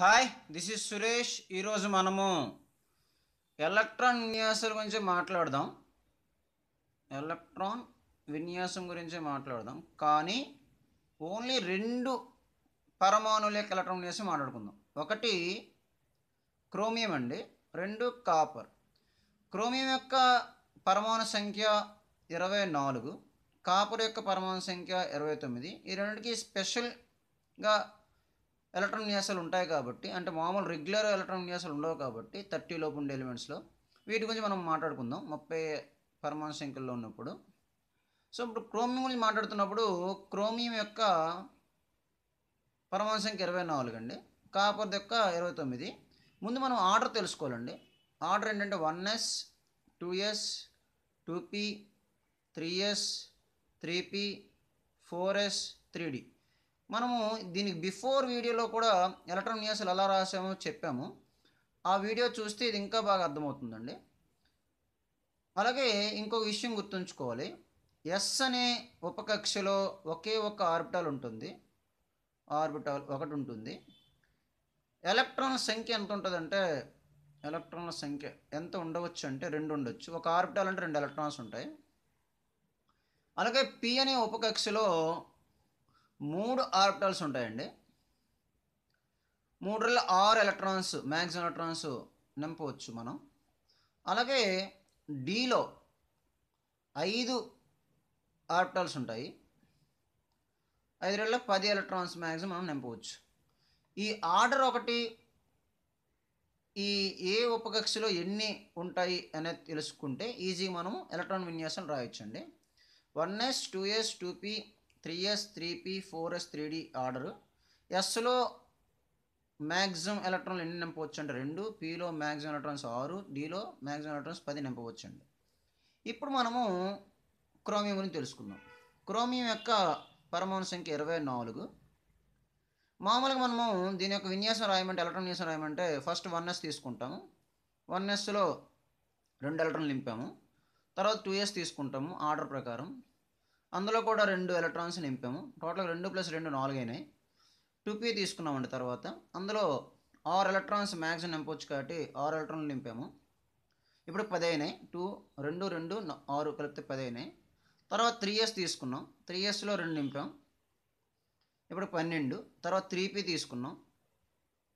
hi this is Suresh ఈరోజు మనము electron విన్యాసం గురించి మాట్లాడదాం ఎలక్ట్రాన్ విన్యాసం గురించి మాట్లాడదాం కానీ ఓన్లీ రెండు యొక్క ఎలక్ట్రాన్ విన్యాసం మాట్లాడుకుందాం ఒకటి క్రోమియం అండి రెండు కాపర్ క్రోమియం యొక్క పరమాణు సంఖ్య ఇరవై నాలుగు కాపర్ యొక్క పరమాణు సంఖ్య ఇరవై తొమ్మిది ఈ రెండుకి స్పెషల్గా ఎలక్ట్రాన్ విన్యాసాలు ఉంటాయి కాబట్టి అంటే మామూలు రెగ్యులర్ ఎలక్ట్రాన్ విన్యాసాలు ఉండవు కాబట్టి థర్టీ లోపు ఉండే ఎలిమెంట్స్లో వీటి గురించి మనం మాట్లాడుకుందాం ముప్పై పరమాణు సంఖ్యల్లో ఉన్నప్పుడు సో ఇప్పుడు క్రోమియం గురించి మాట్లాడుతున్నప్పుడు క్రోమియం యొక్క పరమాణు సంఖ్య ఇరవై నాలుగు అండి కాపర్ యొక్క ఇరవై తొమ్మిది ముందు మనం ఆర్డర్ తెలుసుకోవాలండి ఆర్డర్ ఏంటంటే one yes two yes two P three yes three P four yes three D మనము దీనికి బిఫోర్ వీడియోలో కూడా ఎలక్ట్రాన్ న్యూస్లు ఎలా రాసామో చెప్పాము ఆ వీడియో చూస్తే ఇది ఇంకా బాగా అర్థమవుతుందండి అలాగే ఇంకొక విషయం గుర్తుంచుకోవాలి ఎస్ అనే ఉపకక్షలో ఒకే ఒక ఆర్బిటాల్ ఉంటుంది ఆర్బిటాల్ ఒకటి ఉంటుంది ఎలక్ట్రాన్ల సంఖ్య ఎంత ఉంటుందంటే ఎలక్ట్రాన్ల సంఖ్య ఎంత ఉండవచ్చు అంటే రెండు ఉండొచ్చు ఒక ఆర్బిటాల్ అంటే రెండు ఎలక్ట్రాన్స్ ఉంటాయి అలాగే పి అనే ఉపకక్షలో మూడు ఆర్బిటల్స్ ఉంటాయండి మూడులో ఆరు ఎలక్ట్రాన్స్ మ్యాక్సిమం ఎలక్ట్రాన్స్ నింపవచ్చు మనం అలాగే డీలో ఐదు ఆర్బిటల్స్ ఉంటాయి ఐదు రెళ్ళ పది ఎలక్ట్రాన్స్ మ్యాక్సిమం మనం నింపవచ్చు ఈ ఆర్డర్ ఒకటి ఈ ఏ ఉపకక్షలో ఎన్ని ఉంటాయి అనేది తెలుసుకుంటే ఈజీ మనం ఎలక్ట్రాన్ విన్యాసం రాయొచ్చండి one yes two yes two P three yes three p four yes three d order ఎస్లో మ్యాక్సిమం ఎలక్ట్రాన్లు ఎన్ని నింపవచ్చు అంటే రెండు పిలో మ్యాక్సిమం ఎలక్ట్రాన్స్ ఆరు డిలో మ్యాక్సిమం ఎలక్ట్రాన్స్ పది నింపవచ్చు అండి ఇప్పుడు మనము క్రోమియం గురించి తెలుసుకుందాం క్రోమియం యొక్క పరమాణు సంఖ్య ఇరవై నాలుగు మామూలుగా మనము దీని యొక్క విన్యాసం రాయమంటే ఎలక్ట్రాన్ విన్యాసం రాయమంటే ఫస్ట్ వన్ ఎస్ తీసుకుంటాము వన్ ఎస్లో రెండు ఎలక్ట్రాన్లు నింపాము తర్వాత టూ ఎస్ తీసుకుంటాము ఆర్డర్ ప్రకారం అందులో కూడా రెండు ఎలక్ట్రాన్స్ నింపాము టోటల్గా రెండు ప్లస్ రెండు నాలుగు అయినాయి టూ పీ తీసుకున్నామండి తర్వాత అందులో ఆరు ఎలక్ట్రాన్స్ మ్యాక్సిమం నింపవచ్చు కాబట్టి ఆరు ఎలక్ట్రాన్లు నింపాము ఇప్పుడు పది అయినాయి టూ రెండు రెండు ఆరు కలిపితే పది అయినాయి తర్వాత త్రీ ఇయర్స్ తీసుకున్నాం త్రీ ఇయర్స్లో రెండు నింపాం ఇప్పుడు పన్నెండు తర్వాత త్రీ పీ తీసుకున్నాం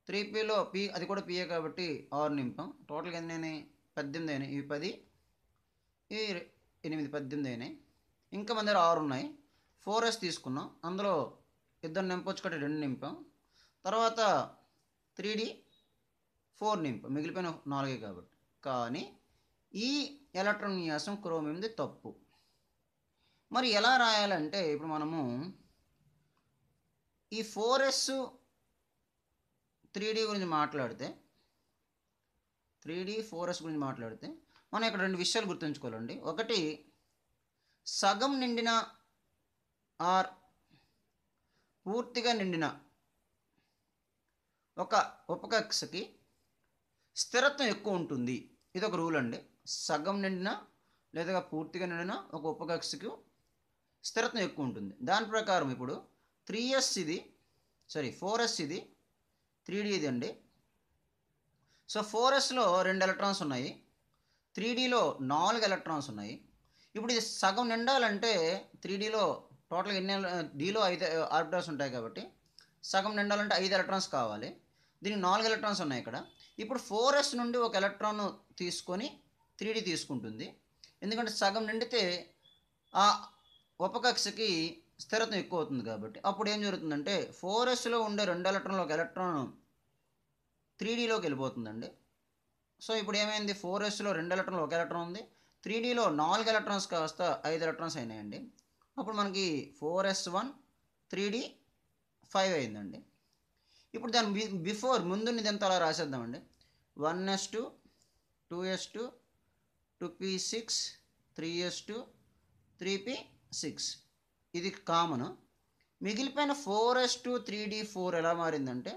త్రీ పీలో పీ అది కూడా పీఏ కాబట్టి ఆరు నింపాం టోటల్గా ఎన్ని అయినాయి పద్దెనిమిది అయినాయి ఇవి పది ఇవి ఎనిమిది పద్దెనిమిది అయినాయి ఇంకా మన దగ్గర ఆరు ఉన్నాయి ఫోర్ ఎస్ తీసుకున్నాం అందులో ఇద్దరు కట్టి రెండు నింపాం తర్వాత త్రీ డి ఫోర్ నింపాం మిగిలిపోయిన నాలుగే కాబట్టి కానీ ఈ ఎలక్ట్రాన్ విన్యాసం క్రోమియంది తప్పు మరి ఎలా రాయాలంటే ఇప్పుడు మనము ఈ ఫోర్ ఎస్ త్రీ డి గురించి మాట్లాడితే త్రీ డి ఫోర్ ఎస్ గురించి మాట్లాడితే మనం ఇక్కడ రెండు విషయాలు గుర్తుంచుకోవాలండి ఒకటి సగం నిండిన ఆర్ పూర్తిగా నిండిన ఒక ఉపకక్షకి స్థిరత్వం ఎక్కువ ఉంటుంది ఇది ఒక రూల్ అండి సగం నిండిన లేదా పూర్తిగా నిండిన ఒక ఉపకక్షకు స్థిరత్వం ఎక్కువ ఉంటుంది దాని ప్రకారం ఇప్పుడు త్రీ ఎస్ ఇది సారీ ఫోర్ ఎస్ ఇది త్రీ డి ఇది అండి సో ఫోర్ ఎస్లో రెండు ఎలక్ట్రాన్స్ ఉన్నాయి త్రీ డీలో నాలుగు ఎలక్ట్రాన్స్ ఉన్నాయి ఇప్పుడు ఇది సగం నిండాలంటే త్రీ డీలో టోటల్ ఎన్ని డీలో ఐదు ఆర్బిటర్స్ ఉంటాయి కాబట్టి సగం నిండాలంటే ఐదు ఎలక్ట్రాన్స్ కావాలి దీనికి నాలుగు ఎలక్ట్రాన్స్ ఉన్నాయి ఇక్కడ ఇప్పుడు ఫోర్ ఎస్ నుండి ఒక ఎలక్ట్రాన్ తీసుకొని త్రీ డీ తీసుకుంటుంది ఎందుకంటే సగం నిండితే ఆ ఉపకక్షకి స్థిరత్వం ఎక్కువ అవుతుంది కాబట్టి అప్పుడు ఏం జరుగుతుందంటే ఫోర్ ఎస్లో ఉండే రెండు ఎలక్ట్రాన్లు ఒక ఎలక్ట్రాన్ త్రీ డీలోకి వెళ్ళిపోతుందండి సో ఇప్పుడు ఏమైంది ఫోర్ ఎస్లో రెండు ఎలక్ట్రాన్లు ఒక ఎలక్ట్రాన్ ఉంది త్రీ డీలో నాలుగు ఎలక్ట్రాన్స్ కాస్త ఐదు ఎలక్ట్రాన్స్ అయినాయండి అప్పుడు మనకి four s one three d five అయిందండి ఇప్పుడు దాని బిఫోర్ ముందు ఎంత అలా రాసేద్దామండి one yes two two yes two two p six three s two three p six ఇది కామన్ మిగిలిపోయిన four s two three d four ఎలా మారిందంటే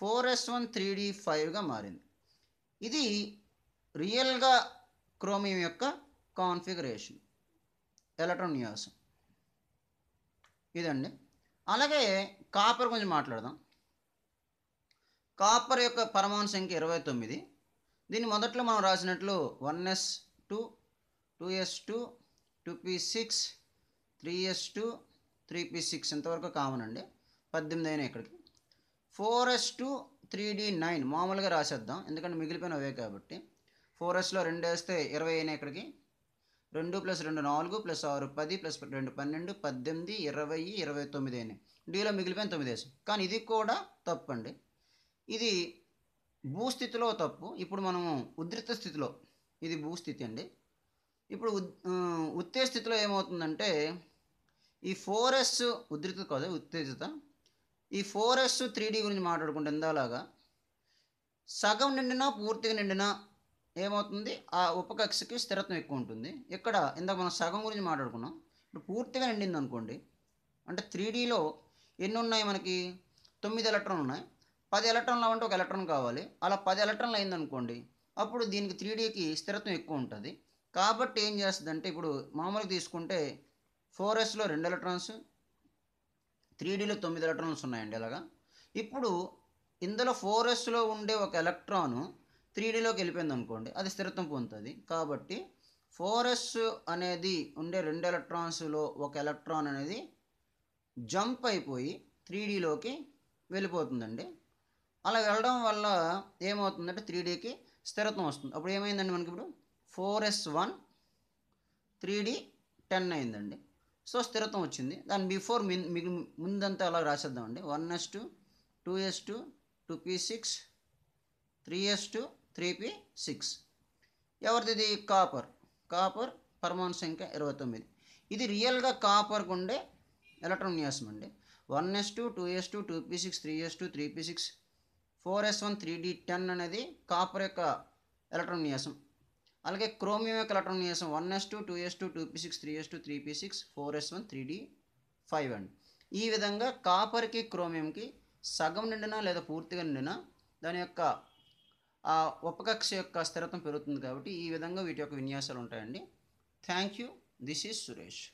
four s one three d ఫైవ్గా మారింది ఇది రియల్గా క్రోమియం యొక్క కాన్ఫిగరేషన్ ఎలక్ట్రాన్ న్యూస్ ఇదండి అలాగే కాపర్ గురించి మాట్లాడదాం కాపర్ యొక్క పరమాణు సంఖ్య ఇరవై తొమ్మిది దీన్ని మొదట్లో మనం రాసినట్లు one yes two two yes two two p six three s two three p six ఇంతవరకు కామన్ అండి పద్దెనిమిది అయినా ఇక్కడికి four s two three d nine మామూలుగా రాసేద్దాం ఎందుకంటే మిగిలిపోయిన అవే కాబట్టి ఫోర్ ఎస్లో రెండు వేస్తే ఇరవై అయినాయి ఇక్కడికి రెండు ప్లస్ రెండు నాలుగు ప్లస్ ఆరు పది ప్లస్ రెండు పన్నెండు పద్దెనిమిది ఇరవై ఇరవై తొమ్మిది అయినాయి డీలో మిగిలిపోయిన తొమ్మిది వేసాం కానీ ఇది కూడా తప్పు అండి ఇది భూస్థితిలో తప్పు ఇప్పుడు మనము ఉద్రిత స్థితిలో ఇది భూస్థితి అండి ఇప్పుడు ఉత్తే స్థితిలో ఏమవుతుందంటే ఈ ఫోర్ ఎస్ ఉద్రిత కాదు ఉత్తేజిత ఈ ఫోర్ ఎస్ త్రీ డీ గురించి మాట్లాడుకుంటే ఇందాలాగా సగం నిండినా పూర్తిగా నిండినా ఏమవుతుంది ఆ ఉపకక్షకి స్థిరత్వం ఎక్కువ ఉంటుంది ఇక్కడ ఇందాక మనం సగం గురించి మాట్లాడుకున్నాం ఇప్పుడు పూర్తిగా నిండింది అనుకోండి అంటే త్రీ డీలో ఎన్ని ఉన్నాయి మనకి తొమ్మిది ఎలక్ట్రాన్లు ఉన్నాయి పది ఎలక్ట్రాన్లు అంటే ఒక ఎలక్ట్రాన్ కావాలి అలా పది ఎలక్ట్రాన్లు అయిందనుకోండి అప్పుడు దీనికి త్రీ డీకి స్థిరత్వం ఎక్కువ ఉంటుంది కాబట్టి ఏం చేస్తుంది అంటే ఇప్పుడు మామూలుగా తీసుకుంటే ఫోర్ ఎస్లో రెండు ఎలక్ట్రాన్స్ త్రీ డీలో తొమ్మిది ఎలక్ట్రాన్స్ ఉన్నాయండి అలాగా ఇప్పుడు ఇందులో ఫోర్ ఎస్లో ఉండే ఒక ఎలక్ట్రాను త్రీ డీలోకి వెళ్ళిపోయింది అనుకోండి అది స్థిరత్వం పొందుతుంది కాబట్టి ఫోర్ ఎస్ అనేది ఉండే రెండు ఎలక్ట్రాన్స్లో ఒక ఎలక్ట్రాన్ అనేది జంప్ అయిపోయి త్రీ డీలోకి వెళ్ళిపోతుందండి అలా వెళ్ళడం వల్ల ఏమవుతుందంటే త్రీ డీకి స్థిరత్వం వస్తుంది అప్పుడు ఏమైందండి మనకి ఇప్పుడు four s one three d ten అయిందండి సో స్థిరత్వం వచ్చింది దాని బిఫోర్ మి ముందంతా అలా రాసేద్దామండి one yes two two yes two two p six three s two three p six ఎవరిది కాపర్ కాపర్ పరమాణు సంఖ్య ఇరవై తొమ్మిది ఇది రియల్గా కాపర్కు ఉండే ఎలక్ట్రాన్ న్యాసం అండి one yes two two yes two two p six three s two three p six four s one three d ten అనేది కాపర్ యొక్క ఎలక్ట్రాన్ న్యాసం అలాగే క్రోమియం యొక్క ఎలక్ట్రాన్ న్యాసం one yes two two yes two two p six three s two three p six four s one three d five అండి ఈ విధంగా కాపర్కి క్రోమియంకి సగం నిండినా లేదా పూర్తిగా నిండినా దాని యొక్క ఆ ఉపకక్ష యొక్క స్థిరత్వం పెరుగుతుంది కాబట్టి ఈ విధంగా వీటి యొక్క విన్యాసాలు ఉంటాయండి thank you this is Suresh